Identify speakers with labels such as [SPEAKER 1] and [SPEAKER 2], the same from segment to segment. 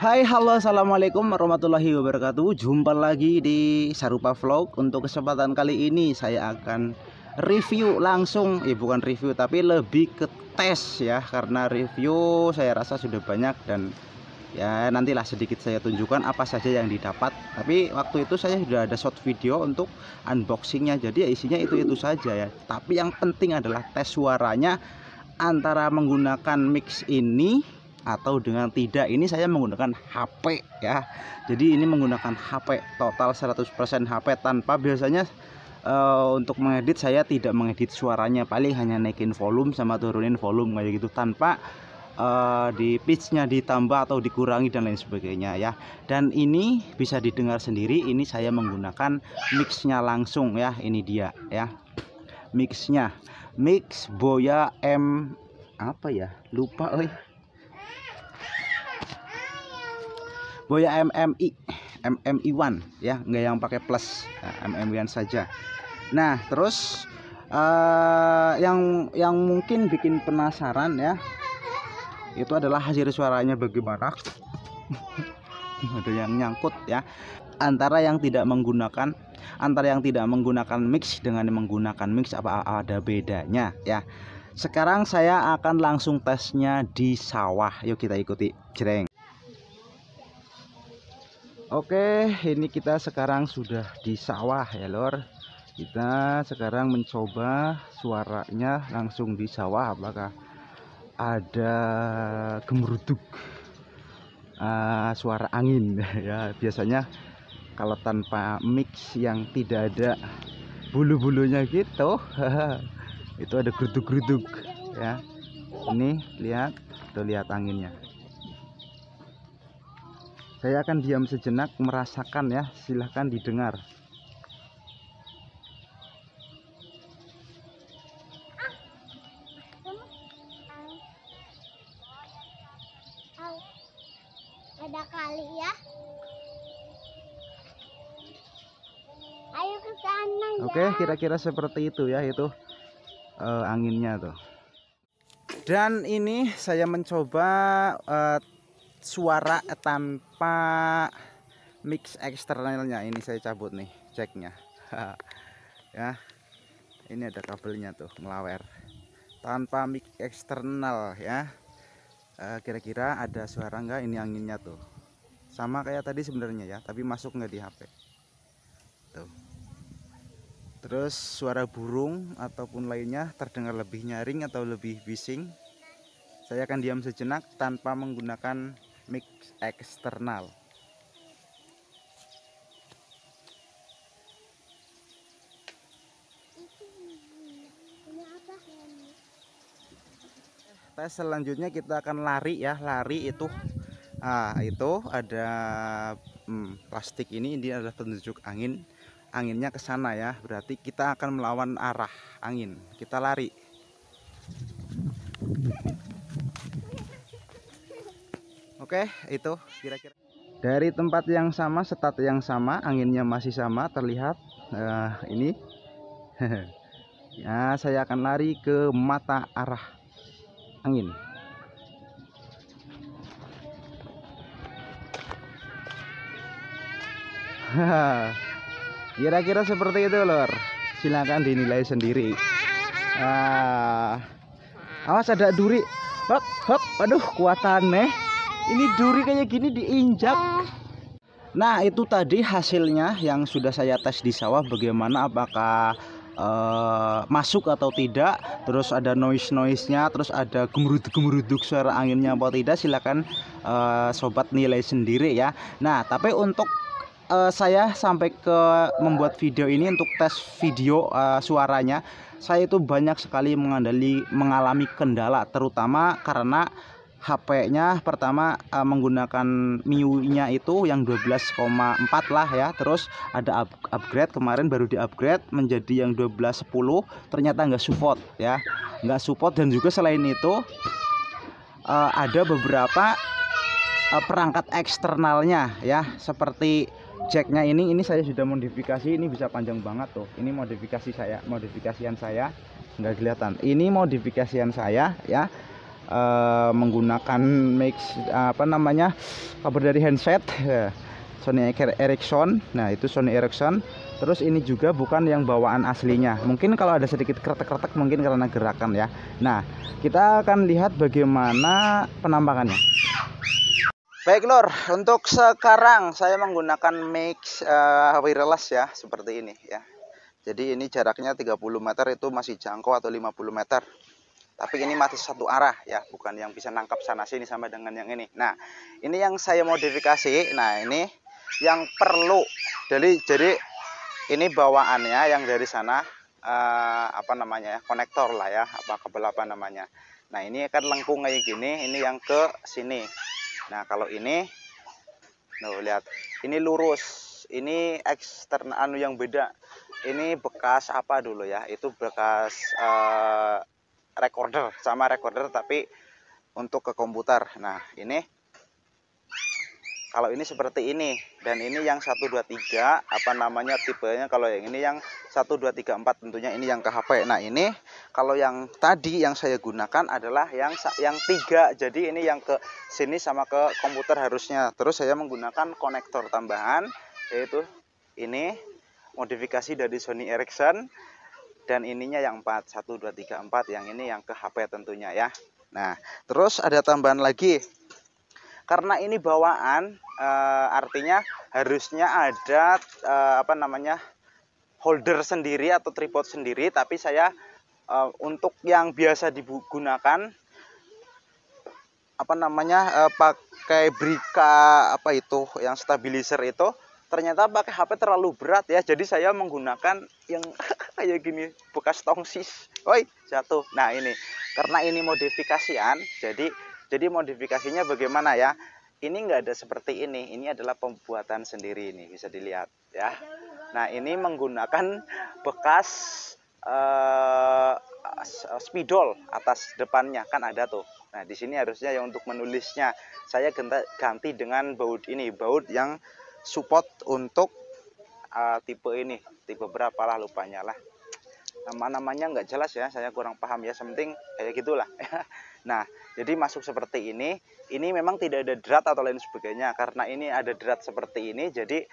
[SPEAKER 1] Hai halo assalamualaikum warahmatullahi wabarakatuh Jumpa lagi di Sarupa Vlog Untuk kesempatan kali ini saya akan review langsung Ya eh, bukan review tapi lebih ke tes ya Karena review saya rasa sudah banyak dan Ya nantilah sedikit saya tunjukkan apa saja yang didapat Tapi waktu itu saya sudah ada short video untuk unboxingnya Jadi ya isinya itu-itu saja ya Tapi yang penting adalah tes suaranya Antara menggunakan mix ini atau dengan tidak ini saya menggunakan HP ya jadi ini menggunakan HP total 100% HP tanpa biasanya uh, untuk mengedit saya tidak mengedit suaranya paling hanya naikin volume sama turunin volume kayak gitu tanpa uh, di pitchnya ditambah atau dikurangi dan lain sebagainya ya dan ini bisa didengar sendiri ini saya menggunakan mixnya langsung ya ini dia ya mixnya mix boya M apa ya lupa oi eh. Boya MMI MMI1 ya nggak yang pakai plus nah, ya, mmi saja nah terus uh, yang yang mungkin bikin penasaran ya itu adalah hasil suaranya bagaimana ada yang nyangkut ya antara yang tidak menggunakan antara yang tidak menggunakan mix dengan menggunakan mix apa ada bedanya ya sekarang saya akan langsung tesnya di sawah yuk kita ikuti jreng Oke ini kita sekarang sudah di sawah ya lor kita sekarang mencoba suaranya langsung di sawah apakah ada gemeruduk uh, suara angin ya biasanya kalau tanpa mix yang tidak ada bulu-bulunya gitu itu ada geruduk-geruduk ya ini lihat tuh lihat anginnya saya akan diam sejenak merasakan ya silahkan didengar ada kali ya ayo ke sana ya. oke kira-kira seperti itu ya itu uh, anginnya tuh dan ini saya mencoba uh, suara tanpa mix eksternalnya ini saya cabut nih ceknya. ya ini ada kabelnya tuh melawer tanpa mic eksternal ya eh, kira-kira e, ada suara enggak ini anginnya tuh sama kayak tadi sebenarnya ya tapi masuk nggak di HP tuh terus suara burung ataupun lainnya terdengar lebih nyaring atau lebih bising saya akan diam sejenak tanpa menggunakan Mix eksternal tes selanjutnya kita akan lari ya lari itu ah itu ada hmm, plastik ini ini adalah penunjuk angin anginnya ke sana ya berarti kita akan melawan arah angin kita lari Oke, itu kira-kira dari tempat yang sama, setat yang sama, anginnya masih sama terlihat. Uh, ini, ya saya akan lari ke mata arah angin. Kira-kira seperti itu, lor. Silakan dinilai sendiri. Ah, awas ada duri. Hop, hop. Aduh, kuatan nih. Eh ini duri kayak gini diinjak nah itu tadi hasilnya yang sudah saya tes di sawah bagaimana apakah Uh, masuk atau tidak terus ada noise noise nya terus ada gemeruduk gemeruduk suara anginnya atau tidak silahkan uh, eh, sobat nilai sendiri ya nah tapi untuk uh, saya sampai ke membuat video ini untuk tes video uh, suaranya saya itu banyak sekali mengandali mengalami kendala terutama karena HP-nya pertama uh, menggunakan MIUI-nya itu yang 12,4 lah ya. Terus ada up upgrade kemarin baru di-upgrade menjadi yang 1210 ternyata nggak support ya. Nggak support dan juga selain itu uh, ada beberapa uh, perangkat eksternalnya ya seperti jacknya ini ini saya sudah modifikasi ini bisa panjang banget tuh ini modifikasi saya modifikasian saya nggak kelihatan ini modifikasian saya ya Eh, menggunakan mix apa namanya kabar dari handset ya. Sony Ericsson nah itu Sony Ericsson terus ini juga bukan yang bawaan aslinya mungkin kalau ada sedikit kretek-kretek mungkin karena gerakan ya nah kita akan lihat bagaimana penampakannya baik lor untuk sekarang saya menggunakan mix uh, wireless ya seperti ini ya jadi ini jaraknya 30 meter itu masih jangkau atau 50 meter tapi ini mati satu arah ya bukan yang bisa nangkap sana sini sama dengan yang ini nah ini yang saya modifikasi nah ini yang perlu jadi jadi ini bawaannya yang dari sana uh, apa namanya ya konektor lah ya apa kabel apa namanya nah ini akan lengkung kayak gini ini yang ke sini nah kalau ini no lihat ini lurus ini eksternal anu yang beda ini bekas apa dulu ya itu bekas uh, recorder sama recorder tapi untuk ke komputer nah ini kalau ini seperti ini dan ini yang 123 apa namanya tipenya kalau yang ini yang 1234 tentunya ini yang ke HP nah ini kalau yang tadi yang saya gunakan adalah yang yang tiga jadi ini yang ke sini sama ke komputer harusnya terus saya menggunakan konektor tambahan yaitu ini modifikasi dari Sony Ericsson dan ininya yang 4 1 2 3 4 yang ini yang ke HP tentunya ya Nah terus ada tambahan lagi karena ini bawaan e, artinya harusnya ada e, apa namanya holder sendiri atau tripod sendiri tapi saya e, untuk yang biasa digunakan apa namanya e, pakai brika apa itu yang stabilizer itu ternyata pakai HP terlalu berat ya jadi saya menggunakan yang kayak gini bekas tongsis woi jatuh nah ini karena ini modifikasian jadi jadi modifikasinya bagaimana ya ini nggak ada seperti ini ini adalah pembuatan sendiri ini bisa dilihat ya nah ini menggunakan bekas eh, spidol atas depannya kan ada tuh nah di sini harusnya yang untuk menulisnya saya ganti dengan baut ini baut yang support untuk uh, tipe ini tipe berapa lah lupanya lah nama-namanya nggak jelas ya saya kurang paham ya penting kayak gitulah nah jadi masuk seperti ini ini memang tidak ada derat atau lain sebagainya karena ini ada derat seperti ini jadi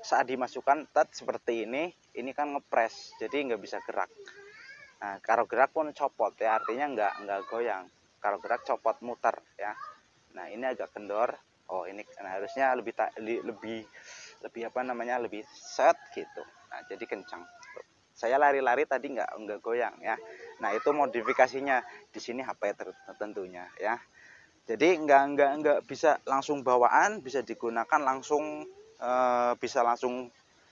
[SPEAKER 1] saat dimasukkan tet seperti ini ini kan ngepres jadi nggak bisa gerak nah kalau gerak pun copot ya artinya nggak nggak goyang kalau gerak copot muter ya nah ini agak kendor oh ini nah, harusnya lebih lebih lebih apa namanya lebih set gitu nah jadi kencang saya lari-lari tadi nggak nggak goyang ya nah itu modifikasinya di sini HP tentunya ya jadi nggak nggak nggak bisa langsung bawaan bisa digunakan langsung e, bisa langsung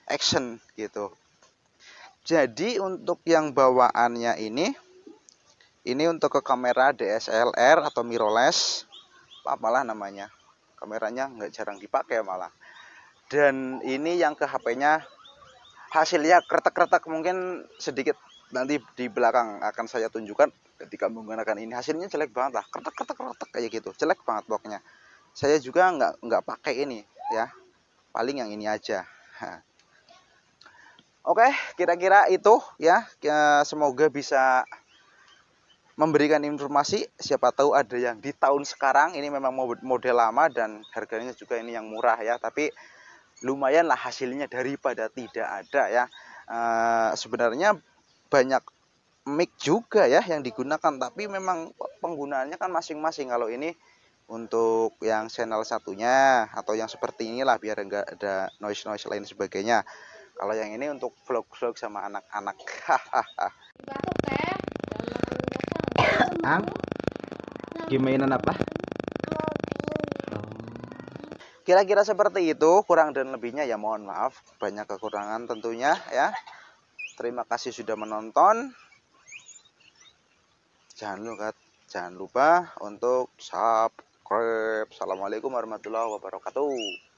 [SPEAKER 1] action gitu jadi untuk yang bawaannya ini ini untuk ke kamera DSLR atau mirrorless apalah namanya kameranya nggak jarang dipakai malah dan ini yang ke HP-nya hasilnya kretek-kretek mungkin sedikit nanti di belakang akan saya tunjukkan ketika menggunakan ini hasilnya jelek banget lah kretek kretek kretek kayak gitu jelek banget pokoknya saya juga nggak nggak pakai ini ya paling yang ini aja oke kira-kira itu ya semoga bisa memberikan informasi siapa tahu ada yang di tahun sekarang ini memang model lama dan harganya juga ini yang murah ya tapi lumayanlah hasilnya daripada tidak ada ya e, sebenarnya banyak mic juga ya yang digunakan tapi memang penggunaannya kan masing-masing kalau ini untuk yang channel satunya atau yang seperti inilah biar enggak ada noise noise lain sebagainya kalau yang ini untuk vlog vlog sama anak-anak Hahaha. -anak. gimana apa Kira-kira seperti itu, kurang dan lebihnya ya mohon maaf, banyak kekurangan tentunya ya. Terima kasih sudah menonton. Jangan lupa jangan lupa untuk subscribe. Assalamualaikum warahmatullahi wabarakatuh.